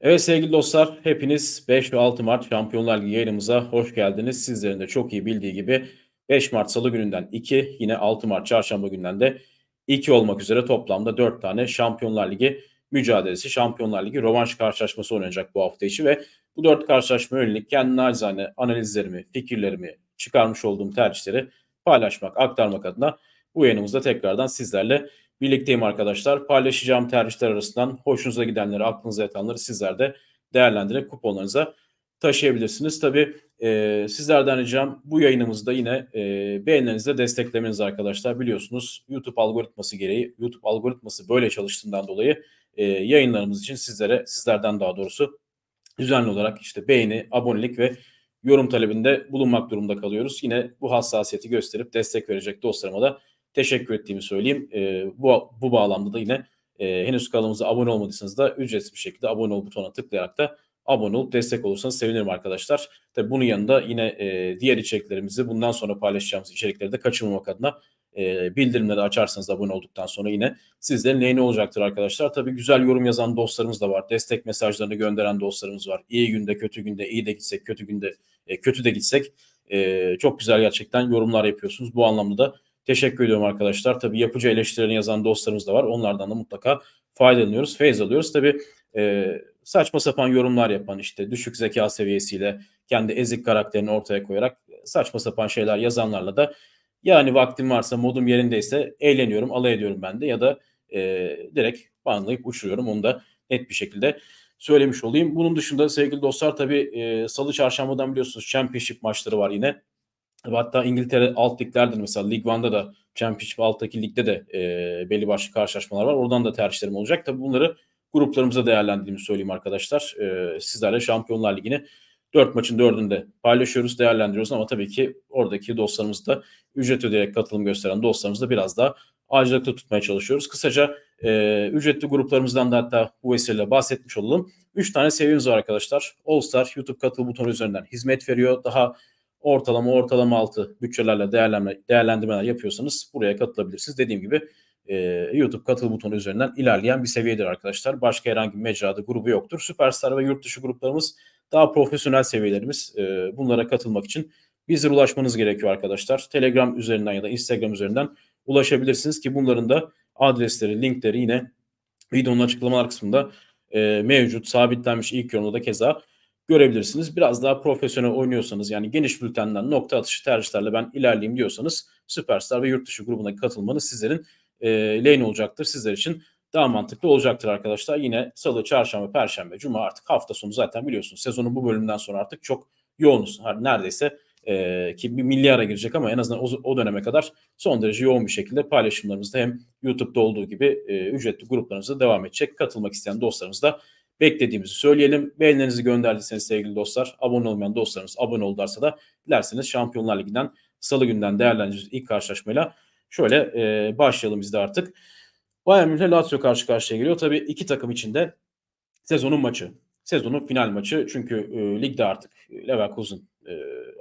Evet sevgili dostlar hepiniz 5 ve 6 Mart Şampiyonlar Ligi yayınımıza hoş geldiniz. Sizlerin de çok iyi bildiği gibi 5 Mart Salı gününden 2 yine 6 Mart Çarşamba gününden de 2 olmak üzere toplamda 4 tane Şampiyonlar Ligi mücadelesi Şampiyonlar Ligi rövanş karşılaşması oynanacak bu hafta içi ve bu 4 karşılaşma yönelik kendi nacizane analizlerimi, fikirlerimi, çıkarmış olduğum tercihleri paylaşmak, aktarmak adına bu yayınımızda tekrardan sizlerle birlikteyim arkadaşlar. Paylaşacağım tercihler arasından hoşunuza gidenleri, aklınıza yatanları sizler de değerlendirerek kuponlarınıza taşıyabilirsiniz. Tabi e, sizlerden ricam bu yayınımızda yine e, beğenilerinizle desteklemeniz arkadaşlar. Biliyorsunuz YouTube algoritması gereği, YouTube algoritması böyle çalıştığından dolayı e, yayınlarımız için sizlere, sizlerden daha doğrusu düzenli olarak işte beğeni, abonelik ve yorum talebinde bulunmak durumunda kalıyoruz. Yine bu hassasiyeti gösterip destek verecek dostlarıma da teşekkür ettiğimi söyleyeyim. E, bu, bu bağlamda da yine e, henüz kanalımıza abone olmadıysanız da ücretsiz bir şekilde abone ol butonuna tıklayarak da abone olup destek olursanız sevinirim arkadaşlar. Tabi bunun yanında yine e, diğer içeriklerimizi bundan sonra paylaşacağımız içerikleri de kaçırmamak adına e, bildirimleri açarsanız abone olduktan sonra yine sizlerin neyine olacaktır arkadaşlar. Tabi güzel yorum yazan dostlarımız da var. Destek mesajlarını gönderen dostlarımız var. İyi günde, kötü günde, iyi de gitsek, kötü günde, e, kötü de gitsek. E, çok güzel gerçekten yorumlar yapıyorsunuz. Bu anlamda da Teşekkür ediyorum arkadaşlar. Tabii yapıcı eleştirilerini yazan dostlarımız da var. Onlardan da mutlaka faydalanıyoruz, feyz alıyoruz. Tabii e, saçma sapan yorumlar yapan işte düşük zeka seviyesiyle kendi ezik karakterini ortaya koyarak saçma sapan şeyler yazanlarla da yani vaktim varsa modum yerindeyse eğleniyorum, alay ediyorum ben de ya da e, direkt banlayıp uçuruyorum. Onu da net bir şekilde söylemiş olayım. Bunun dışında sevgili dostlar tabii e, salı çarşambadan biliyorsunuz championship maçları var yine. Hatta İngiltere alt liglerdir mesela. Lig 1'da da Championship alttaki ligde de e, belli başlı karşılaşmalar var. Oradan da tercihlerim olacak. Tabi bunları gruplarımıza değerlendirdiğimi söyleyeyim arkadaşlar. E, sizlerle Şampiyonlar Ligi'ni 4 maçın 4'ünü paylaşıyoruz, değerlendiriyoruz ama tabii ki oradaki dostlarımız da ücret ödeyerek katılım gösteren dostlarımız da biraz daha ayrıcalıklı tutmaya çalışıyoruz. Kısaca e, ücretli gruplarımızdan da hatta bu vesileyle bahsetmiş olalım. 3 tane seviyemiz var arkadaşlar. All Star YouTube katıl butonu üzerinden hizmet veriyor. Daha ortalama ortalama altı bütçelerle değerlendirme, değerlendirmeler yapıyorsanız buraya katılabilirsiniz. Dediğim gibi e, YouTube katıl butonu üzerinden ilerleyen bir seviyedir arkadaşlar. Başka herhangi bir mecrada grubu yoktur. Süperstar ve yurt dışı gruplarımız daha profesyonel seviyelerimiz. E, bunlara katılmak için bize ulaşmanız gerekiyor arkadaşlar. Telegram üzerinden ya da Instagram üzerinden ulaşabilirsiniz ki bunların da adresleri, linkleri yine videonun açıklamalar kısmında e, mevcut. Sabitlenmiş ilk yorumda da keza görebilirsiniz. Biraz daha profesyonel oynuyorsanız yani geniş bültenden nokta atışı tercihlerle ben ilerleyeyim diyorsanız Süperstar ve yurt dışı grubuna katılmanız sizlerin e, lane olacaktır. Sizler için daha mantıklı olacaktır arkadaşlar. Yine salı, çarşamba, perşembe, cuma artık hafta sonu zaten biliyorsunuz. Sezonun bu bölümünden sonra artık çok yoğunuz. Neredeyse e, ki bir milyara girecek ama en azından o, o döneme kadar son derece yoğun bir şekilde paylaşımlarımızda hem YouTube'da olduğu gibi e, ücretli gruplarımızda devam edecek. Katılmak isteyen dostlarımız da beklediğimizi söyleyelim. Beğenilerinizi gönderdiyseniz sevgili dostlar, abone olmayan dostlarımız abone oldularsa da dilerseniz Şampiyonlar Ligi'nden salı günden değerlendireceğiz ilk karşılaşmayla. Şöyle e, başlayalım biz de artık. Bayern Münih Lazio karşı karşıya geliyor. Tabii iki takım içinde sezonun maçı. Sezonun final maçı. Çünkü e, ligde artık Leverkusen e,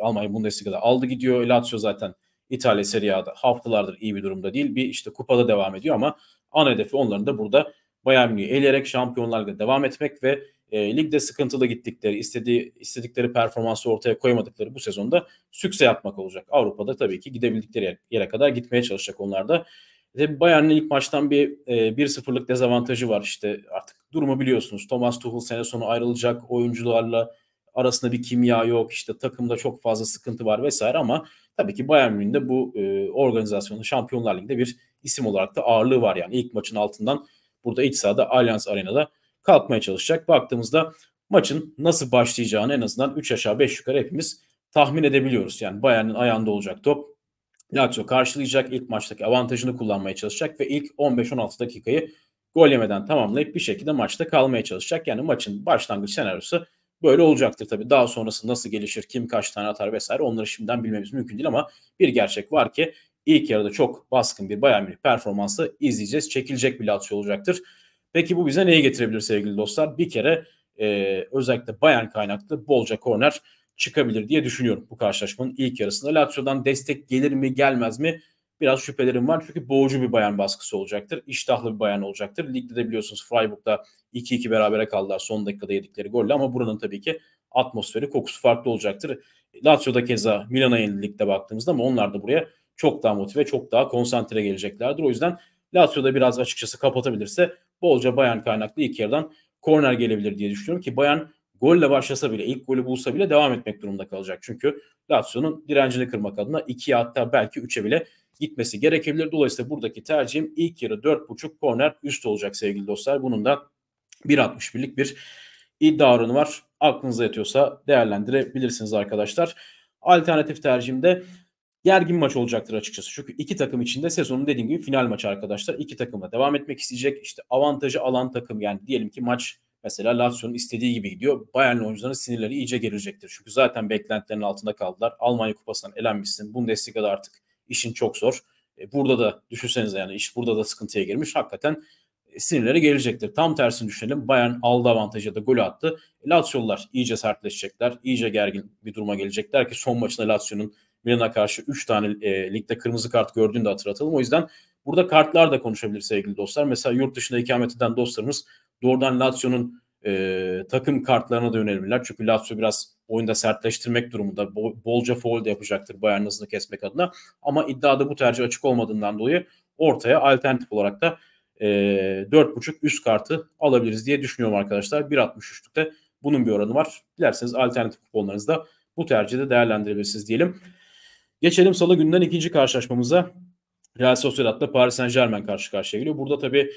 Almanya Bundesliga'da aldı gidiyor. Lazio zaten İtalya Serie A'da haftalardır iyi bir durumda değil. Bir işte kupada devam ediyor ama ana hedefi onların da burada Bayern Münih'i eleyerek Şampiyonlar devam etmek ve e, ligde sıkıntılı gittikleri, istediği istedikleri performansı ortaya koyamadıkları bu sezonda sükse yapmak olacak. Avrupa'da tabii ki gidebildikleri yere, yere kadar gitmeye çalışacak onlar da. E, tabii Bayern'in ilk maçtan bir e, 1-0'lık dezavantajı var işte artık durumu biliyorsunuz. Thomas Tuchel sene sonu ayrılacak oyuncularla arasında bir kimya yok işte takımda çok fazla sıkıntı var vesaire ama tabii ki Bayern Münih'in de bu e, organizasyonun Şampiyonlar Ligi'nde bir isim olarak da ağırlığı var yani ilk maçın altından Burada iç sahada Allianz Arena'da kalkmaya çalışacak. Baktığımızda maçın nasıl başlayacağını en azından 3 aşağı 5 yukarı hepimiz tahmin edebiliyoruz. Yani Bayern'in ayağında olacak top. Lazio karşılayacak, ilk maçtaki avantajını kullanmaya çalışacak ve ilk 15-16 dakikayı gol yemeden tamamlayıp bir şekilde maçta kalmaya çalışacak. Yani maçın başlangıç senaryosu böyle olacaktır tabii. Daha sonrası nasıl gelişir, kim kaç tane atar vesaire onları şimdiden bilmemiz mümkün değil ama bir gerçek var ki ilk yarıda çok baskın bir Bayern Münih performansı izleyeceğiz. Çekilecek bir Lazio olacaktır. Peki bu bize neyi getirebilir sevgili dostlar? Bir kere e, özellikle Bayern kaynaklı bolca korner çıkabilir diye düşünüyorum bu karşılaşmanın ilk yarısında. Lazio'dan destek gelir mi gelmez mi biraz şüphelerim var. Çünkü boğucu bir bayan baskısı olacaktır. İştahlı bir bayan olacaktır. Ligde de biliyorsunuz Freiburg'da 2-2 berabere kaldılar son dakikada yedikleri golle ama buranın tabii ki atmosferi, kokusu farklı olacaktır. Lazio'da keza Milan'a yenildikte baktığımızda ama onlar da buraya çok daha motive, çok daha konsantre geleceklerdir. O yüzden Lazio'da biraz açıkçası kapatabilirse bolca Bayern kaynaklı ilk yarıdan korner gelebilir diye düşünüyorum ki Bayern golle başlasa bile ilk golü bulsa bile devam etmek durumunda kalacak. Çünkü Lazio'nun direncini kırmak adına 2'ye hatta belki 3'e bile gitmesi gerekebilir. Dolayısıyla buradaki tercihim ilk yarı 4.5 korner üst olacak sevgili dostlar. Bunun da 1.61'lik bir iddia oranı var. Aklınıza yatıyorsa değerlendirebilirsiniz arkadaşlar. Alternatif tercihimde gergin maç olacaktır açıkçası. Çünkü iki takım içinde sezonun dediğim gibi final maçı arkadaşlar. İki takımla devam etmek isteyecek. İşte avantajı alan takım yani diyelim ki maç mesela Lazio'nun istediği gibi gidiyor. Bayern oyuncuların sinirleri iyice gelecektir. Çünkü zaten beklentilerin altında kaldılar. Almanya kupasından elenmişsin. Bundesliga'da artık işin çok zor. E, burada da düşünsenize yani iş burada da sıkıntıya girmiş. Hakikaten e, sinirleri gelecektir. Tam tersini düşünelim. Bayern aldı avantajı da golü attı. E, Lazio'lular iyice sertleşecekler. İyice gergin bir duruma gelecekler ki son maçında Lazio'nun Milan'a karşı 3 tane e, ligde kırmızı kart gördüğünü de hatırlatalım. O yüzden burada kartlar da konuşabilir sevgili dostlar. Mesela yurt dışında ikamet eden dostlarımız doğrudan Lazio'nun e, takım kartlarına da yönelirler. Çünkü Lazio biraz oyunda sertleştirmek durumunda. bolca foul de yapacaktır Bayern'ın hızını kesmek adına. Ama iddiada bu tercih açık olmadığından dolayı ortaya alternatif olarak da e, 4.5 üst kartı alabiliriz diye düşünüyorum arkadaşlar. 1.63'lükte bunun bir oranı var. Dilerseniz alternatif kuponlarınızda bu tercihi de değerlendirebilirsiniz diyelim. Geçelim salı günden ikinci karşılaşmamıza. Real Sociedad'la Paris Saint Germain karşı karşıya geliyor. Burada tabii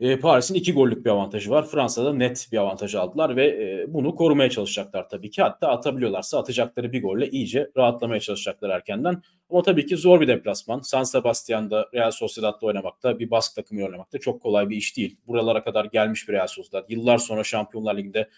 e, Paris'in iki gollük bir avantajı var. Fransa'da net bir avantaj aldılar ve e, bunu korumaya çalışacaklar tabii ki. Hatta atabiliyorlarsa atacakları bir golle iyice rahatlamaya çalışacaklar erkenden. Ama tabii ki zor bir deplasman. San Sebastian'da Real Sociedad'la oynamakta, bir bask takımı oynamakta çok kolay bir iş değil. Buralara kadar gelmiş bir Real Sociedad. Yıllar sonra Şampiyonlar Ligi'nde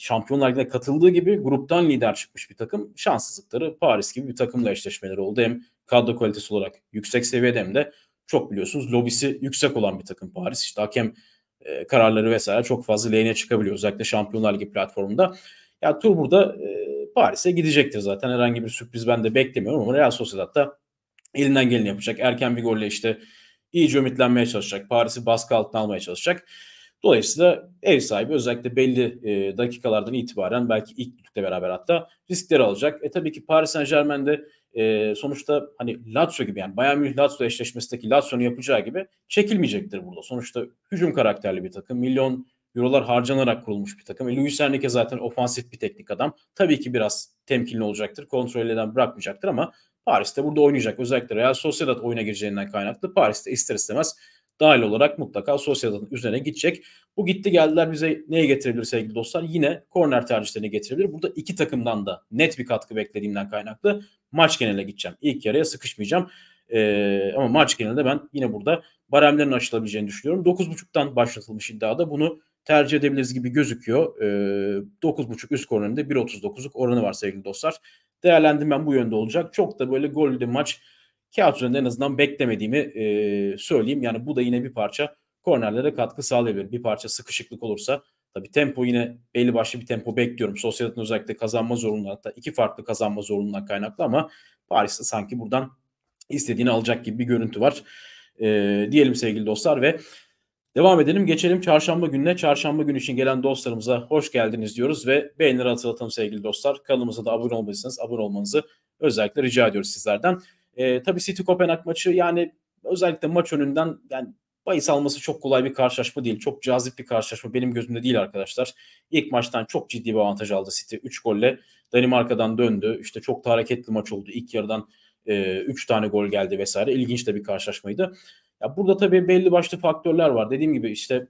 Şampiyonlar Ligi'ne katıldığı gibi gruptan lider çıkmış bir takım. Şanssızlıkları Paris gibi bir takımla eşleşmeleri oldu. Hem kadro kalitesi olarak yüksek seviyede hem de çok biliyorsunuz lobisi yüksek olan bir takım Paris. İşte hakem e, kararları vesaire çok fazla lehine çıkabiliyor. Özellikle Şampiyonlar Ligi platformunda. Ya tur burada e, Paris'e gidecektir zaten. Herhangi bir sürpriz ben de beklemiyorum ama Real Sociedad da elinden geleni yapacak. Erken bir golle işte iyice ümitlenmeye çalışacak. Paris'i baskı altına almaya çalışacak. Dolayısıyla ev sahibi özellikle belli e, dakikalardan itibaren belki ilk düdükle beraber hatta riskleri alacak. E tabii ki Paris Saint Germain'de e, sonuçta hani Lazio gibi yani Bayern Münih Lazio eşleşmesindeki Lazio'nun yapacağı gibi çekilmeyecektir burada. Sonuçta hücum karakterli bir takım. Milyon eurolar harcanarak kurulmuş bir takım. E, Luis Enrique zaten ofansif bir teknik adam. Tabii ki biraz temkinli olacaktır. Kontrol eden bırakmayacaktır ama Paris'te burada oynayacak. Özellikle Real Sociedad oyuna gireceğinden kaynaklı Paris'te ister istemez dahil olarak mutlaka sosyalın üzerine gidecek. Bu gitti geldiler bize neye getirebilir sevgili dostlar? Yine korner tercihlerini getirebilir. Burada iki takımdan da net bir katkı beklediğimden kaynaklı maç geneline gideceğim. İlk yarıya sıkışmayacağım. Ee, ama maç genelinde ben yine burada baremlerin aşılabileceğini düşünüyorum. 9.5'tan başlatılmış iddiada bunu tercih edebiliriz gibi gözüküyor. Ee, 9.5 üst kornerinde 1.39'luk oranı var sevgili dostlar. Değerlendirmem bu yönde olacak. Çok da böyle gollü maç kağıt üzerinde en azından beklemediğimi e, söyleyeyim. Yani bu da yine bir parça kornerlere katkı sağlayabilir. Bir parça sıkışıklık olursa tabi tempo yine belli başlı bir tempo bekliyorum. Sosyalist'in özellikle kazanma zorunluluğu hatta iki farklı kazanma zorunluluğundan kaynaklı ama Paris'te sanki buradan istediğini alacak gibi bir görüntü var. E, diyelim sevgili dostlar ve Devam edelim. Geçelim çarşamba gününe. Çarşamba günü için gelen dostlarımıza hoş geldiniz diyoruz ve beğenileri hatırlatalım sevgili dostlar. Kanalımıza da abone olmalısınız. Abone olmanızı özellikle rica ediyoruz sizlerden. E, tabii City Kopenhag maçı yani özellikle maç önünden yani bahis alması çok kolay bir karşılaşma değil. Çok cazip bir karşılaşma benim gözümde değil arkadaşlar. İlk maçtan çok ciddi bir avantaj aldı City. 3 golle Danimarka'dan döndü. İşte çok da hareketli maç oldu. İlk yarıdan 3 e, tane gol geldi vesaire. İlginç de bir karşılaşmaydı. Ya burada tabii belli başlı faktörler var. Dediğim gibi işte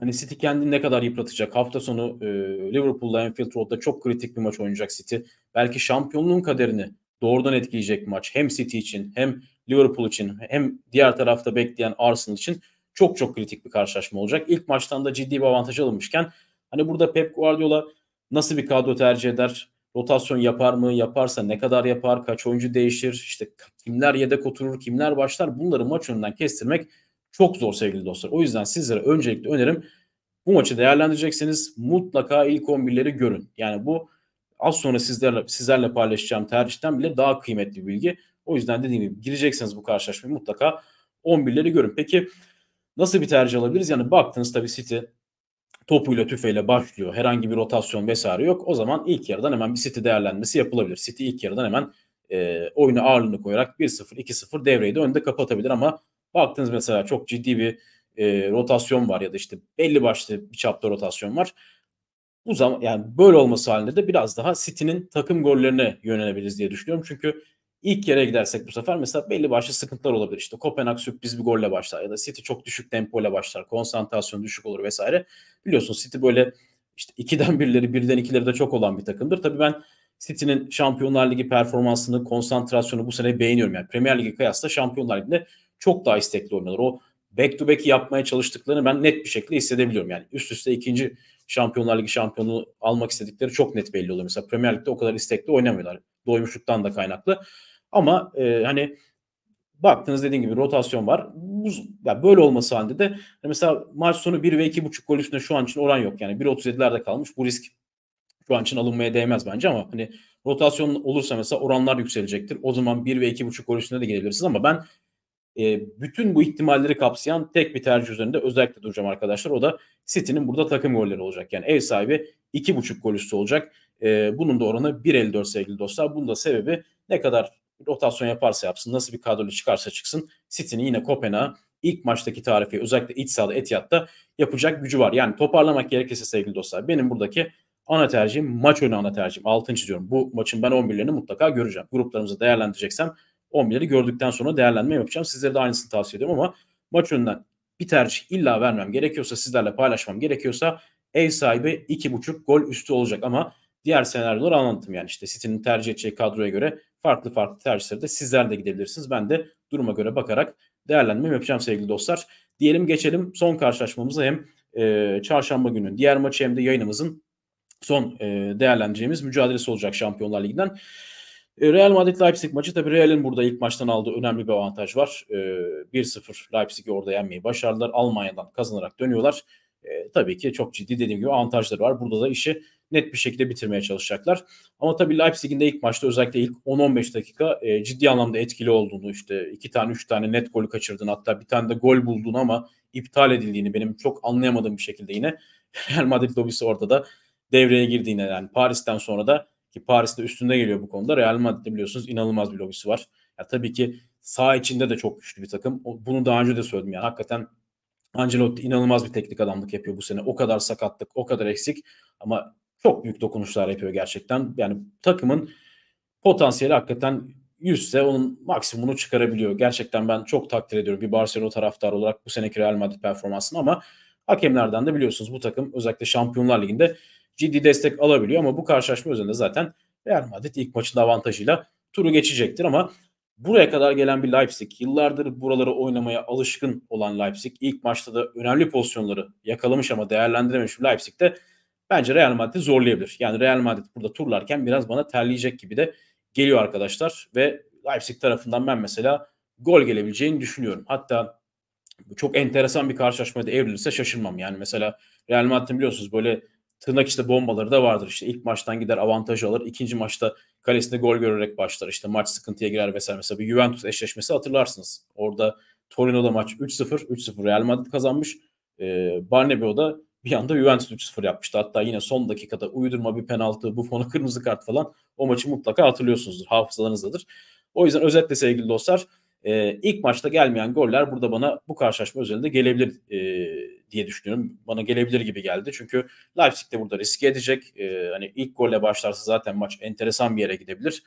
Hani City kendini ne kadar yıpratacak? Hafta sonu e, Liverpool'la Anfield Road'da çok kritik bir maç oynayacak City. Belki şampiyonluğun kaderini doğrudan etkileyecek maç. Hem City için hem Liverpool için hem diğer tarafta bekleyen Arsenal için çok çok kritik bir karşılaşma olacak. İlk maçtan da ciddi bir avantaj alınmışken hani burada Pep Guardiola nasıl bir kadro tercih eder? Rotasyon yapar mı? Yaparsa ne kadar yapar? Kaç oyuncu değişir? İşte kimler yedek oturur? Kimler başlar? Bunları maç önünden kestirmek çok zor sevgili dostlar. O yüzden sizlere öncelikle önerim bu maçı değerlendirecekseniz mutlaka ilk 11'leri görün. Yani bu az sonra sizlerle sizlerle paylaşacağım tercihten bile daha kıymetli bir bilgi. O yüzden dediğim gibi girecekseniz bu karşılaşmayı mutlaka 11'leri görün. Peki nasıl bir tercih alabiliriz? Yani baktınız tabii City topuyla tüfeyle başlıyor. Herhangi bir rotasyon vesaire yok. O zaman ilk yarıdan hemen bir City değerlendirmesi yapılabilir. City ilk yarıdan hemen e, oyuna ağırlığını koyarak 1-0, 2-0 devreyi de önde kapatabilir ama baktınız mesela çok ciddi bir e, rotasyon var ya da işte belli başlı bir çapta rotasyon var bu zaman yani böyle olması halinde de biraz daha City'nin takım gollerine yönelebiliriz diye düşünüyorum. Çünkü ilk yere gidersek bu sefer mesela belli başlı sıkıntılar olabilir. İşte Kopenhag sürpriz bir golle başlar ya da City çok düşük tempo ile başlar. Konsantrasyon düşük olur vesaire. Biliyorsun City böyle işte 2'den birleri birden ikileri de çok olan bir takımdır. Tabii ben City'nin Şampiyonlar Ligi performansını, konsantrasyonu bu sene beğeniyorum. Yani Premier Lig'e kıyasla Şampiyonlar Ligi'nde çok daha istekli oynuyorlar. O back to back'i yapmaya çalıştıklarını ben net bir şekilde hissedebiliyorum. Yani üst üste ikinci Şampiyonlar Ligi şampiyonu almak istedikleri çok net belli oluyor. Mesela Premier Lig'de o kadar istekli oynamıyorlar. Doymuşluktan da kaynaklı. Ama e, hani baktınız dediğim gibi rotasyon var. Bu, yani böyle olması halinde de hani mesela maç sonu 1 ve 2.5 gol üstünde şu an için oran yok. Yani 1.37'lerde kalmış. Bu risk şu an için alınmaya değmez bence ama hani rotasyon olursa mesela oranlar yükselecektir. O zaman 1 ve 2.5 gol üstünde de gelebilirsiniz ama ben e, bütün bu ihtimalleri kapsayan tek bir tercih üzerinde özellikle duracağım arkadaşlar. O da City'nin burada takım golleri olacak. Yani ev sahibi 2.5 gol üstü olacak. E, bunun da oranı 1.54 sevgili dostlar. Bunun da sebebi ne kadar rotasyon yaparsa yapsın, nasıl bir kadroyla çıkarsa çıksın City'nin yine Kopenhag'a ilk maçtaki tarifi özellikle iç sahada Etihad'da yapacak gücü var. Yani toparlamak gerekirse sevgili dostlar benim buradaki ana tercihim maç önü ana tercihim. Altın çiziyorum. Bu maçın ben 11'lerini mutlaka göreceğim. Gruplarımızı değerlendireceksem 11'leri gördükten sonra değerlenme yapacağım. Sizlere de aynısını tavsiye ediyorum ama maç önünden bir tercih illa vermem gerekiyorsa sizlerle paylaşmam gerekiyorsa ev sahibi 2.5 gol üstü olacak ama diğer senaryoları anlattım yani işte City'nin tercih edeceği kadroya göre farklı farklı tercihleri de sizler de gidebilirsiniz. Ben de duruma göre bakarak değerlendirme yapacağım sevgili dostlar. Diyelim geçelim son karşılaşmamıza hem e, çarşamba günün diğer maçı hem de yayınımızın son e, değerlendireceğimiz mücadelesi olacak Şampiyonlar Ligi'nden. E, Real Madrid-Leipzig maçı tabii Real'in burada ilk maçtan aldığı önemli bir avantaj var. 1-0 e, Leipzig'i orada yenmeyi başardılar. Almanya'dan kazanarak dönüyorlar. E, tabii ki çok ciddi dediğim gibi avantajları var. Burada da işi net bir şekilde bitirmeye çalışacaklar. Ama tabii Leipzig'in de ilk maçta özellikle ilk 10-15 dakika e, ciddi anlamda etkili olduğunu işte iki tane üç tane net golü kaçırdığını hatta bir tane de gol bulduğunu ama iptal edildiğini benim çok anlayamadığım bir şekilde yine Real Madrid lobisi orada da devreye girdiğine yani Paris'ten sonra da ki Paris'te üstünde geliyor bu konuda. Real Madrid'de biliyorsunuz inanılmaz bir lobisi var. Ya tabii ki sağ içinde de çok güçlü bir takım. Bunu daha önce de söyledim yani. Hakikaten Ancelotti inanılmaz bir teknik adamlık yapıyor bu sene. O kadar sakatlık, o kadar eksik ama çok büyük dokunuşlar yapıyor gerçekten. Yani takımın potansiyeli hakikaten 100 ise onun maksimumunu çıkarabiliyor. Gerçekten ben çok takdir ediyorum bir Barcelona taraftarı olarak bu seneki Real Madrid performansını ama hakemlerden de biliyorsunuz bu takım özellikle Şampiyonlar Ligi'nde ciddi destek alabiliyor ama bu karşılaşma üzerinde zaten Real Madrid ilk maçın avantajıyla turu geçecektir ama buraya kadar gelen bir Leipzig, yıllardır buraları oynamaya alışkın olan Leipzig, ilk maçta da önemli pozisyonları yakalamış ama değerlendirememiş bir Leipzig de bence Real Madrid'i zorlayabilir. Yani Real Madrid burada turlarken biraz bana terleyecek gibi de geliyor arkadaşlar ve Leipzig tarafından ben mesela gol gelebileceğini düşünüyorum. Hatta çok enteresan bir karşılaşmada evrilirse şaşırmam. Yani mesela Real Madrid'in biliyorsunuz böyle tırnak içinde bombaları da vardır. İşte ilk maçtan gider avantaj alır. ikinci maçta kalesinde gol görerek başlar. İşte maç sıkıntıya girer vesaire. Mesela bir Juventus eşleşmesi hatırlarsınız. Orada Torino'da maç 3-0. 3-0 Real Madrid kazanmış. Ee, Barnabeu'da bir anda Juventus 3-0 yapmıştı. Hatta yine son dakikada uydurma bir penaltı, bu fonu kırmızı kart falan o maçı mutlaka hatırlıyorsunuzdur. Hafızalarınızdadır. O yüzden özetle sevgili dostlar e, ilk maçta gelmeyen goller burada bana bu karşılaşma üzerinde gelebilir e, diye düşünüyorum. Bana gelebilir gibi geldi. Çünkü Leipzig de burada riske edecek. E, hani ilk golle başlarsa zaten maç enteresan bir yere gidebilir.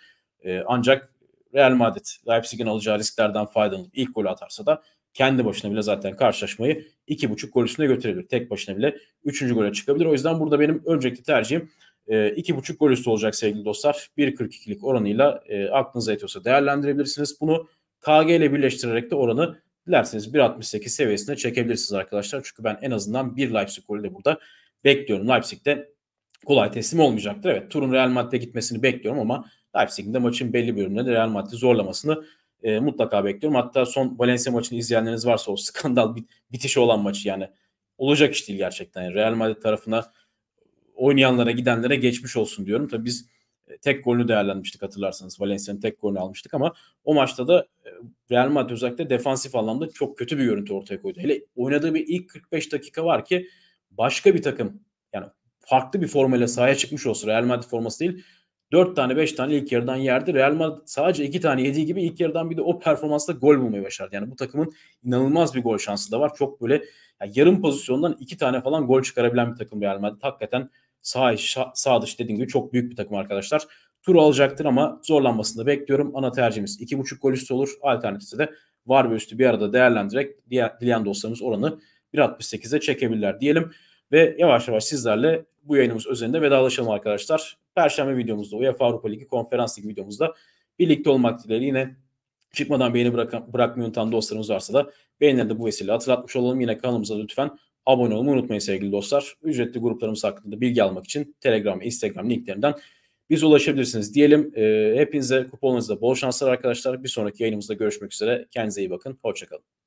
E, ancak Real Madrid Leipzig'in alacağı risklerden faydalanıp ilk golü atarsa da kendi başına bile zaten karşılaşmayı 2.5 gol üstüne götürebilir. Tek başına bile üçüncü gole çıkabilir. O yüzden burada benim öncelikli tercihim e, iki buçuk gol üstü olacak sevgili dostlar. 1.42'lik oranıyla e, aklınıza yetiyorsa değerlendirebilirsiniz. Bunu KG ile birleştirerek de oranı Dilerseniz 1.68 seviyesine çekebilirsiniz arkadaşlar. Çünkü ben en azından bir Leipzig golü de burada bekliyorum. Leipzig'de kolay teslim olmayacaktır. Evet turun Real Madrid'e gitmesini bekliyorum ama Leipzig'in de maçın belli bölümünde Real Madrid'i zorlamasını e, mutlaka bekliyorum. Hatta son Valencia maçını izleyenleriniz varsa o skandal bit- bitişi olan maçı yani olacak iş değil gerçekten. Yani Real Madrid tarafına oynayanlara gidenlere geçmiş olsun diyorum. Tabii biz tek golünü değerlenmiştik hatırlarsanız. Valencia'nın tek golünü almıştık ama o maçta da e, Real Madrid özellikle defansif anlamda çok kötü bir görüntü ortaya koydu. Hele oynadığı bir ilk 45 dakika var ki başka bir takım yani farklı bir formayla sahaya çıkmış olsa Real Madrid forması değil 4 tane 5 tane ilk yarıdan yerdi. Real Madrid sadece 2 tane yediği gibi ilk yarıdan bir de o performansla gol bulmayı başardı. Yani bu takımın inanılmaz bir gol şansı da var. Çok böyle yani yarım pozisyondan 2 tane falan gol çıkarabilen bir takım Real Madrid. Hakikaten sağ, sağ dış dediğim gibi çok büyük bir takım arkadaşlar. Tur alacaktır ama zorlanmasını da bekliyorum. Ana tercihimiz 2.5 gol üstü olur. Alternatifi de var ve üstü bir arada değerlendirerek diğer, dileyen dostlarımız oranı 1.68'e çekebilirler diyelim. Ve yavaş yavaş sizlerle bu yayınımız özelinde vedalaşalım arkadaşlar. Perşembe videomuzda UEFA Avrupa Ligi konferans ligi videomuzda birlikte olmak dileğiyle yine çıkmadan beğeni bırakan, bırakmayı unutan dostlarımız varsa da beğenileri de bu vesile hatırlatmış olalım. Yine kanalımıza lütfen abone olmayı unutmayın sevgili dostlar. Ücretli gruplarımız hakkında bilgi almak için Telegram Instagram linklerinden biz ulaşabilirsiniz diyelim. E, hepinize kuponunuzda bol şanslar arkadaşlar. Bir sonraki yayınımızda görüşmek üzere. Kendinize iyi bakın. Hoşçakalın.